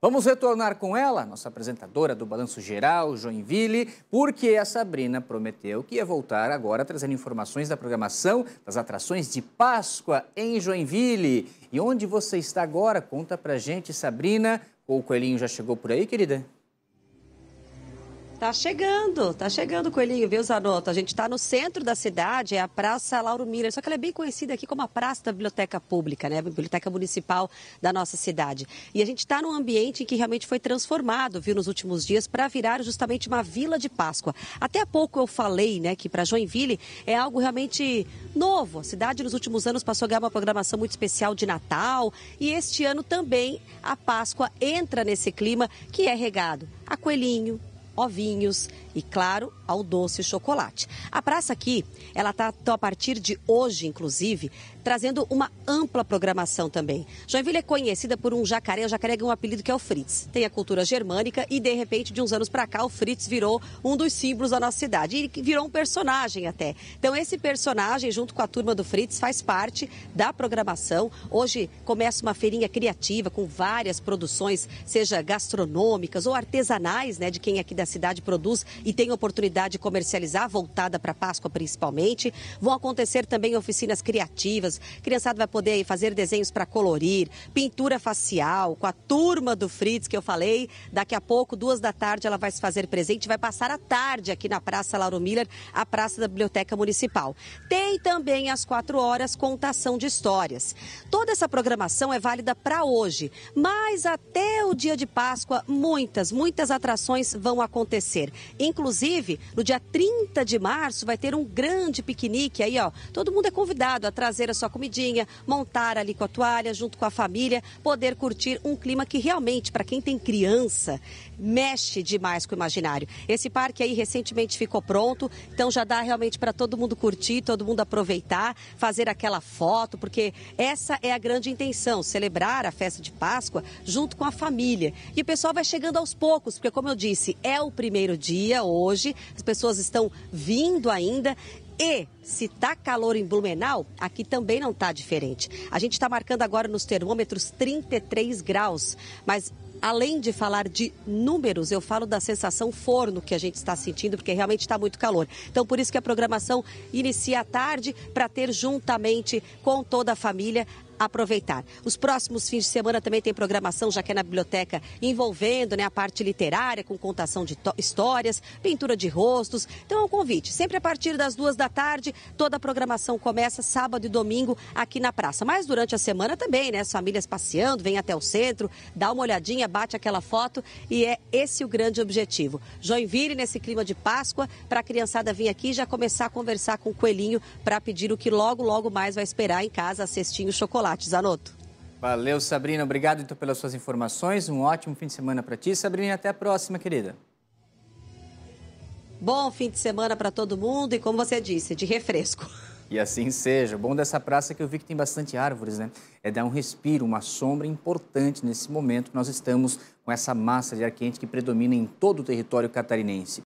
Vamos retornar com ela, nossa apresentadora do Balanço Geral, Joinville, porque a Sabrina prometeu que ia voltar agora trazendo informações da programação das atrações de Páscoa em Joinville. E onde você está agora? Conta pra gente, Sabrina. O coelhinho já chegou por aí, querida? Tá chegando, tá chegando, Coelhinho, viu, Zanotto? A gente está no centro da cidade, é a Praça Lauro Miller, só que ela é bem conhecida aqui como a Praça da Biblioteca Pública, né? A Biblioteca Municipal da nossa cidade. E a gente está num ambiente que realmente foi transformado, viu, nos últimos dias, para virar justamente uma vila de Páscoa. Até há pouco eu falei, né, que para Joinville é algo realmente novo. A cidade nos últimos anos passou a ganhar uma programação muito especial de Natal e este ano também a Páscoa entra nesse clima que é regado a coelhinho, ovinhos e, claro, ao doce chocolate. A praça aqui, ela está a partir de hoje, inclusive, trazendo uma ampla programação também. Joinville é conhecida por um jacaré, o jacaré ganhou um apelido que é o Fritz. Tem a cultura germânica e, de repente, de uns anos para cá, o Fritz virou um dos símbolos da nossa cidade e virou um personagem até. Então, esse personagem, junto com a turma do Fritz, faz parte da programação. Hoje começa uma feirinha criativa com várias produções, seja gastronômicas ou artesanais, né, de quem é aqui da cidade produz e tem oportunidade de comercializar, voltada para Páscoa principalmente. Vão acontecer também oficinas criativas. A criançada vai poder fazer desenhos para colorir, pintura facial, com a turma do Fritz que eu falei. Daqui a pouco, duas da tarde, ela vai se fazer presente, vai passar a tarde aqui na Praça Lauro Miller, a Praça da Biblioteca Municipal. Tem também às quatro horas contação de histórias. Toda essa programação é válida para hoje, mas até o dia de Páscoa, muitas, muitas atrações vão acontecer. Inclusive, no dia 30 de março vai ter um grande piquenique aí, ó. Todo mundo é convidado a trazer a sua comidinha, montar ali com a toalha, junto com a família, poder curtir um clima que realmente, para quem tem criança, mexe demais com o imaginário. Esse parque aí recentemente ficou pronto, então já dá realmente para todo mundo curtir, todo mundo aproveitar, fazer aquela foto, porque essa é a grande intenção, celebrar a festa de Páscoa junto com a família família. E o pessoal vai chegando aos poucos, porque, como eu disse, é o primeiro dia hoje, as pessoas estão vindo ainda. E se tá calor em Blumenau, aqui também não tá diferente. A gente está marcando agora nos termômetros 33 graus, mas além de falar de números, eu falo da sensação forno que a gente está sentindo, porque realmente está muito calor. Então, por isso que a programação inicia à tarde, para ter juntamente com toda a família aproveitar. Os próximos fins de semana também tem programação, já que é na biblioteca, envolvendo né, a parte literária, com contação de histórias, pintura de rostos. Então é um convite. Sempre a partir das duas da tarde, toda a programação começa sábado e domingo aqui na praça. Mas durante a semana também, né? As famílias passeando, vem até o centro, dá uma olhadinha, bate aquela foto e é esse o grande objetivo. Joinville, nesse clima de Páscoa, para a criançada vir aqui e já começar a conversar com o coelhinho para pedir o que logo, logo mais vai esperar em casa, a cestinho chocolate chocolate, Zanotto. Valeu, Sabrina. Obrigado então, pelas suas informações. Um ótimo fim de semana para ti, Sabrina. Até a próxima, querida. Bom fim de semana para todo mundo e, como você disse, de refresco. E assim seja. Bom dessa praça é que eu vi que tem bastante árvores, né? É dar um respiro, uma sombra importante nesse momento. que Nós estamos com essa massa de ar quente que predomina em todo o território catarinense.